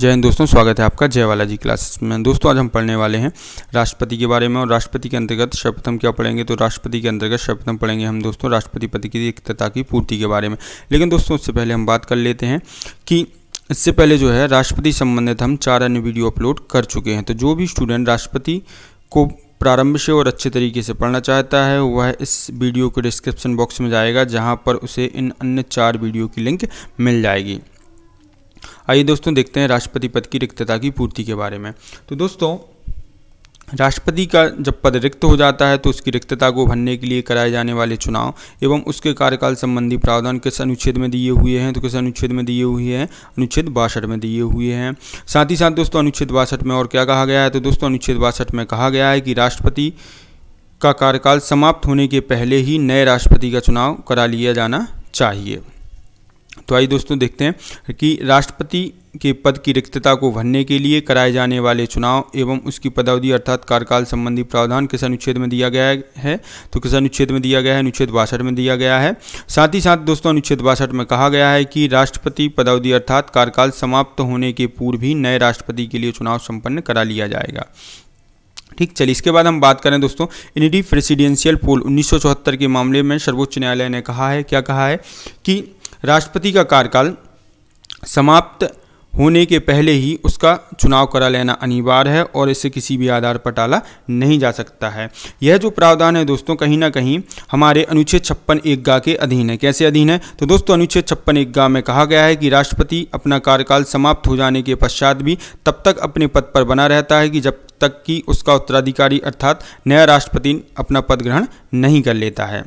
जय हिंद दोस्तों स्वागत है आपका जय वाला जी क्लास में दोस्तों आज हम पढ़ने वाले हैं राष्ट्रपति के बारे में और राष्ट्रपति के अंतर्गत सर्वप्रथम क्या पढ़ेंगे तो राष्ट्रपति के अंतर्गत सर्वप्रथम पढ़ेंगे हम दोस्तों राष्ट्रपति पति की रिक्तता की पूर्ति के बारे में लेकिन दोस्तों उससे पहले हम बात कर लेते हैं कि इससे पहले जो है राष्ट्रपति संबंधित हम चार अन्य वीडियो अपलोड कर चुके हैं तो जो भी स्टूडेंट राष्ट्रपति को प्रारंभ से और अच्छे तरीके से पढ़ना चाहता है वह इस वीडियो के डिस्क्रिप्शन बॉक्स में जाएगा जहाँ पर उसे इन अन्य चार वीडियो की लिंक मिल जाएगी आइए दोस्तों देखते हैं राष्ट्रपति पद की रिक्तता की पूर्ति के बारे में तो दोस्तों राष्ट्रपति का जब पद रिक्त हो जाता है तो उसकी रिक्तता को भरने के लिए कराए जाने वाले चुनाव एवं उसके कार्यकाल संबंधी प्रावधान किस अनुच्छेद में दिए हुए हैं तो किस अनुच्छेद में दिए हुए हैं अनुच्छेद बासठ में दिए हुए हैं साथ ही साथ दोस्तों अनुच्छेद बासठ में और क्या कहा गया है तो दोस्तों अनुच्छेद बासठ में कहा गया है कि राष्ट्रपति का कार्यकाल समाप्त होने के पहले ही नए राष्ट्रपति का चुनाव करा लिया जाना चाहिए तो आइए दोस्तों देखते हैं कि राष्ट्रपति के पद की रिक्तता को भरने के लिए कराए जाने वाले चुनाव एवं उसकी पदावधि अर्थात कार्यकाल संबंधी प्रावधान किस अनुच्छेद में दिया गया है तो किस अनुच्छेद में दिया गया है अनुच्छेद बासठ में दिया गया है साथ ही साथ दोस्तों अनुच्छेद बासठ में कहा गया है कि राष्ट्रपति पदावधि अर्थात कार्यकाल समाप्त होने के पूर्व ही नए राष्ट्रपति के लिए चुनाव संपन्न करा लिया जाएगा ठीक चलिए इसके बाद हम बात करें दोस्तों इनडी प्रेसिडेंशियल पोल उन्नीस के मामले में सर्वोच्च न्यायालय ने कहा है क्या कहा है कि राष्ट्रपति का कार्यकाल समाप्त होने के पहले ही उसका चुनाव करा लेना अनिवार्य है और इसे किसी भी आधार पर टाला नहीं जा सकता है यह जो प्रावधान है दोस्तों कहीं ना कहीं हमारे अनुच्छेद छप्पन एक गा के अधीन है कैसे अधीन है तो दोस्तों अनुच्छेद छप्पन एक गा में कहा गया है कि राष्ट्रपति अपना कार्यकाल समाप्त हो जाने के पश्चात भी तब तक अपने पद पर बना रहता है कि जब तक कि उसका उत्तराधिकारी अर्थात नया राष्ट्रपति अपना पद ग्रहण नहीं कर लेता है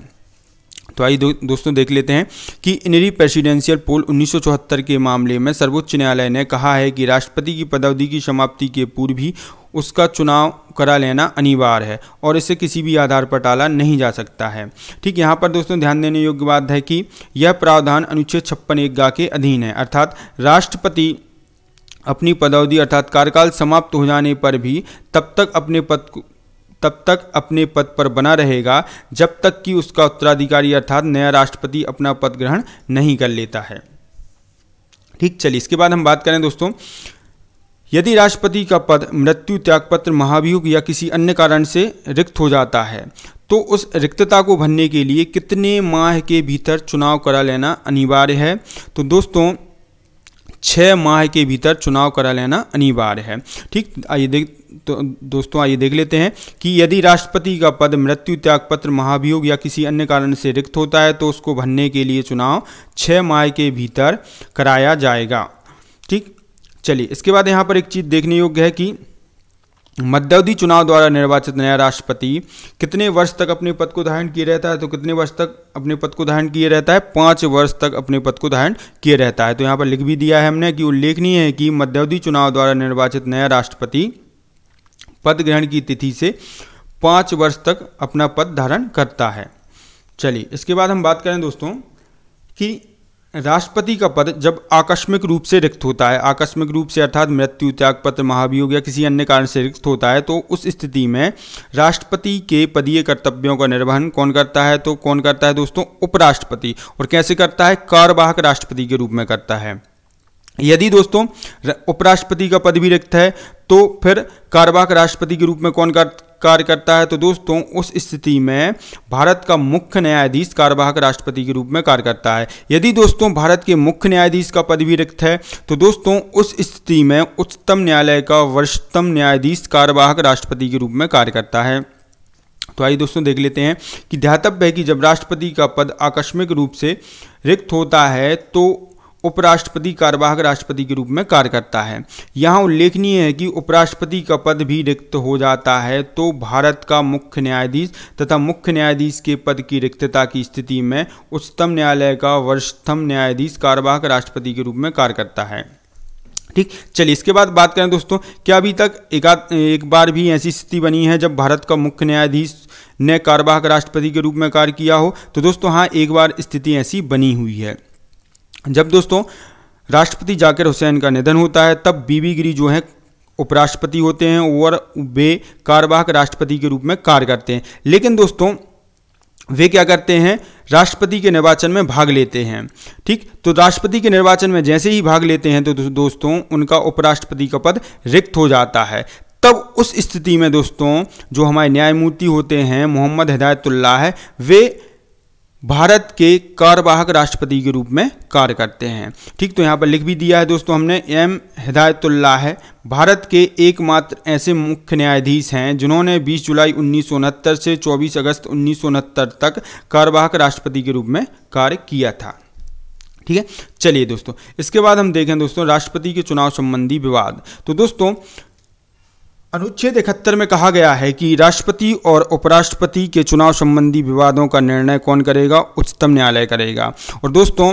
तो आइए दो, दोस्तों देख लेते हैं कि इनरी प्रेसिडेंशियल पोल 1974 के मामले में सर्वोच्च न्यायालय ने कहा है कि राष्ट्रपति की पदावधि की समाप्ति के पूर्व ही उसका चुनाव करा लेना अनिवार्य है और इसे किसी भी आधार पर टाला नहीं जा सकता है ठीक यहाँ पर दोस्तों ध्यान देने योग्य बात है कि यह प्रावधान अनुच्छेद छप्पन एक गा के अधीन है अर्थात राष्ट्रपति अपनी पदावधि अर्थात कार्यकाल समाप्त हो जाने पर भी तब तक अपने पद तब तक अपने पद पर बना रहेगा जब तक कि उसका उत्तराधिकारी अर्थात नया राष्ट्रपति अपना पद ग्रहण नहीं कर लेता है ठीक चलिए इसके बाद हम बात करें दोस्तों यदि राष्ट्रपति का पद मृत्यु त्यागपत्र महाभियोग या किसी अन्य कारण से रिक्त हो जाता है तो उस रिक्तता को भरने के लिए कितने माह के भीतर चुनाव करा लेना अनिवार्य है तो दोस्तों छः माह के भीतर चुनाव करा लेना अनिवार्य है ठीक आइए देख तो दोस्तों आइए देख लेते हैं कि यदि राष्ट्रपति का पद मृत्यु त्याग पत्र महाभियोग या किसी अन्य कारण से रिक्त होता है तो उसको भरने के लिए चुनाव छः माह के भीतर कराया जाएगा ठीक चलिए इसके बाद यहाँ पर एक चीज़ देखने योग्य है कि मध्यावधि चुनाव द्वारा निर्वाचित नया राष्ट्रपति कितने वर्ष तक अपने पद को धारण किए रहता है तो कितने वर्ष तक अपने पद को धारण किए रहता है पाँच वर्ष तक अपने पद को धारण किए रहता है तो यहाँ पर लिख भी दिया है हमने कि उल्लेखनीय है कि मध्यावधि चुनाव द्वारा निर्वाचित नया राष्ट्रपति पद ग्रहण की तिथि से पाँच वर्ष तक अपना पद धारण करता है चलिए इसके बाद हम बात करें दोस्तों कि राष्ट्रपति का पद जब आकस्मिक रूप से रिक्त होता है आकस्मिक रूप से अर्थात मृत्यु त्याग पत्र महाभियोग या किसी अन्य कारण से रिक्त होता है तो उस स्थिति में राष्ट्रपति के पदीय कर्तव्यों का निर्वहन कौन करता है तो कौन करता है दोस्तों उपराष्ट्रपति और कैसे करता है कार्यवाहक राष्ट्रपति के रूप में करता है यदि दोस्तों उपराष्ट्रपति का पद भी रिक्त है तो फिर कार्यवाहक राष्ट्रपति के रूप में कौन कर, कार्य करता है तो दोस्तों उस स्थिति में भारत का मुख्य न्यायाधीश कार्यवाहक राष्ट्रपति के रूप में कार्य करता है यदि दोस्तों भारत के मुख्य न्यायाधीश का पद भी रिक्त है तो दोस्तों उस स्थिति में उच्चतम न्यायालय का वरिष्ठतम न्यायाधीश कार्यवाहक राष्ट्रपति के रूप में कार्य करता है तो आइए दोस्तों देख लेते हैं कि ध्यातव्य है कि जब राष्ट्रपति का पद आकस्मिक रूप से रिक्त होता है तो उपराष्ट्रपति कार्यवाहक राष्ट्रपति के रूप में कार्य करता है यहाँ उल्लेखनीय है कि उपराष्ट्रपति का पद भी रिक्त हो जाता है तो भारत का मुख्य न्यायाधीश तथा मुख्य न्यायाधीश के पद की रिक्तता की स्थिति में उच्चतम न्यायालय का वरिष्ठतम न्यायाधीश कार्यवाहक राष्ट्रपति के रूप में कार्य करता है ठीक चलिए इसके बाद बात करें दोस्तों क्या अभी तक एक, एक बार भी ऐसी स्थिति बनी है जब भारत का मुख्य न्यायाधीश ने कार्यवाहक राष्ट्रपति के रूप में कार्य किया हो तो दोस्तों हाँ एक बार स्थिति ऐसी बनी हुई है जब दोस्तों राष्ट्रपति जाकिर हुसैन का निधन होता है तब बीबी गिरी जो है उपराष्ट्रपति होते हैं और वे कार्यवाहक राष्ट्रपति के रूप में कार्य करते हैं लेकिन दोस्तों वे क्या करते हैं राष्ट्रपति के निर्वाचन में भाग लेते हैं ठीक तो राष्ट्रपति के निर्वाचन में जैसे ही भाग लेते हैं तो दोस्तों उनका उपराष्ट्रपति का पद रिक्त हो जाता है तब उस स्थिति में दोस्तों जो हमारे न्यायमूर्ति होते हैं मोहम्मद हिदायतुल्ला है वे भारत के कार्यवाहक राष्ट्रपति के रूप में कार्य करते हैं ठीक तो यहाँ पर लिख भी दिया है दोस्तों हमने एम हिदायतुल्ला है भारत के एकमात्र ऐसे मुख्य न्यायाधीश हैं जिन्होंने 20 जुलाई उन्नीस से 24 अगस्त उन्नीस तक कार्यवाहक राष्ट्रपति के रूप में कार्य किया था ठीक है चलिए दोस्तों इसके बाद हम देखें दोस्तों राष्ट्रपति के चुनाव संबंधी विवाद तो दोस्तों अनुच्छेद इकहत्तर में कहा गया है कि राष्ट्रपति और उपराष्ट्रपति के चुनाव संबंधी विवादों का निर्णय कौन करेगा उच्चतम न्यायालय करेगा और दोस्तों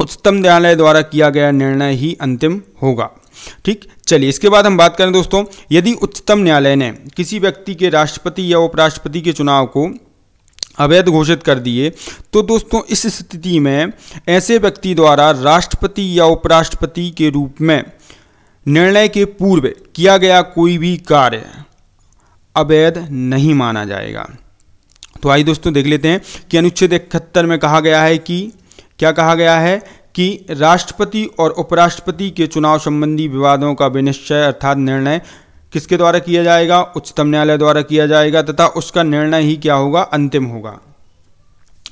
उच्चतम न्यायालय द्वारा किया गया निर्णय ही अंतिम होगा ठीक चलिए इसके बाद हम बात करें दोस्तों यदि उच्चतम न्यायालय ने किसी व्यक्ति के राष्ट्रपति या उपराष्ट्रपति के चुनाव को अवैध घोषित कर दिए तो दोस्तों इस स्थिति में ऐसे व्यक्ति द्वारा राष्ट्रपति या उपराष्ट्रपति के रूप में निर्णय के पूर्व किया गया कोई भी कार्य अवैध नहीं माना जाएगा तो आइए दोस्तों देख लेते हैं कि अनुच्छेद इकहत्तर में कहा गया है कि क्या कहा गया है कि राष्ट्रपति और उपराष्ट्रपति के चुनाव संबंधी विवादों का विनिश्चय अर्थात निर्णय किसके द्वारा किया जाएगा उच्चतम न्यायालय द्वारा किया जाएगा तथा उसका निर्णय ही क्या होगा अंतिम होगा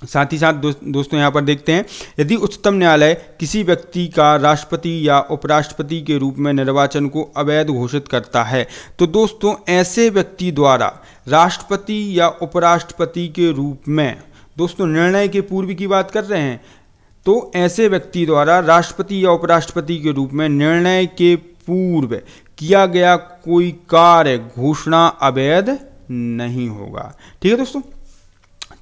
साथ ही साथ दो, दोस्तों यहाँ पर देखते हैं यदि उच्चतम न्यायालय किसी व्यक्ति का राष्ट्रपति या उपराष्ट्रपति के रूप में निर्वाचन को अवैध घोषित करता है तो दोस्तों ऐसे व्यक्ति द्वारा राष्ट्रपति या उपराष्ट्रपति के रूप में दोस्तों निर्णय के पूर्व की बात कर रहे हैं तो ऐसे व्यक्ति द्वारा राष्ट्रपति या उपराष्ट्रपति के रूप में निर्णय के पूर्व किया गया कोई कार्य घोषणा अवैध नहीं होगा ठीक है दोस्तों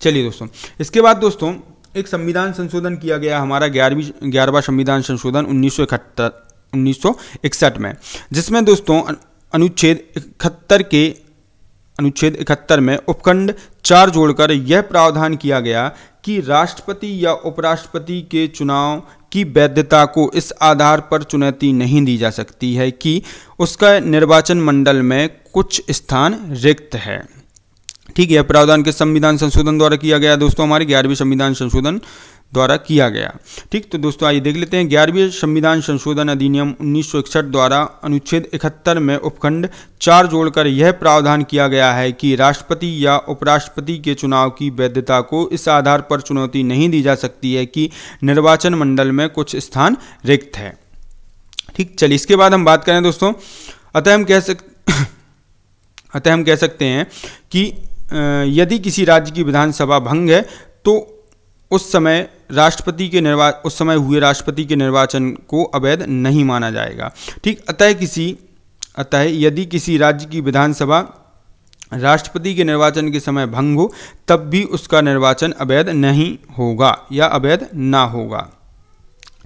चलिए दोस्तों इसके बाद दोस्तों एक संविधान संशोधन किया गया हमारा ग्यारहवीं ग्यारहवा संविधान संशोधन उन्नीस सौ इकसठ में जिसमें दोस्तों अनुच्छेद इकहत्तर के अनुच्छेद इकहत्तर में उपखंड चार जोड़कर यह प्रावधान किया गया कि राष्ट्रपति या उपराष्ट्रपति के चुनाव की वैधता को इस आधार पर चुनौती नहीं दी जा सकती है कि उसका निर्वाचन मंडल में कुछ स्थान रिक्त है ठीक है प्रावधान के संविधान संशोधन द्वारा किया गया दोस्तों हमारे ग्यारहवीं संविधान संशोधन द्वारा किया गया ठीक तो दोस्तों आइए देख लेते हैं ग्यारहवीं संविधान संशोधन अधिनियम 1961 द्वारा अनुच्छेद 71 में उपखंड चार जोड़कर यह प्रावधान किया गया है कि राष्ट्रपति या उपराष्ट्रपति के चुनाव की वैधता को इस आधार पर चुनौती नहीं दी जा सकती है कि निर्वाचन मंडल में कुछ स्थान रिक्त है ठीक चलिए इसके बाद हम बात करें दोस्तों अतः हम कह सक अतः हम कह सकते हैं कि यदि किसी राज्य की विधानसभा भंग है तो उस समय राष्ट्रपति के निर्वा उस समय हुए राष्ट्रपति के निर्वाचन को अवैध नहीं माना जाएगा ठीक अतः किसी अतः यदि किसी राज्य की विधानसभा राष्ट्रपति के निर्वाचन के समय भंग हो तब भी उसका निर्वाचन अवैध नहीं होगा या अवैध ना होगा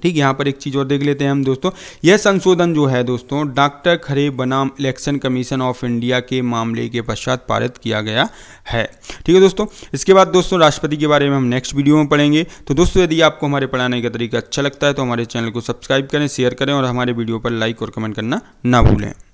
ठीक यहाँ पर एक चीज़ और देख लेते हैं हम दोस्तों यह संशोधन जो है दोस्तों डॉक्टर खरे बनाम इलेक्शन कमीशन ऑफ इंडिया के मामले के पश्चात पारित किया गया है ठीक है दोस्तों इसके बाद दोस्तों राष्ट्रपति के बारे में हम नेक्स्ट वीडियो में पढ़ेंगे तो दोस्तों यदि आपको हमारे पढ़ाने का तरीका अच्छा लगता है तो हमारे चैनल को सब्सक्राइब करें शेयर करें और हमारे वीडियो पर लाइक और कमेंट करना ना भूलें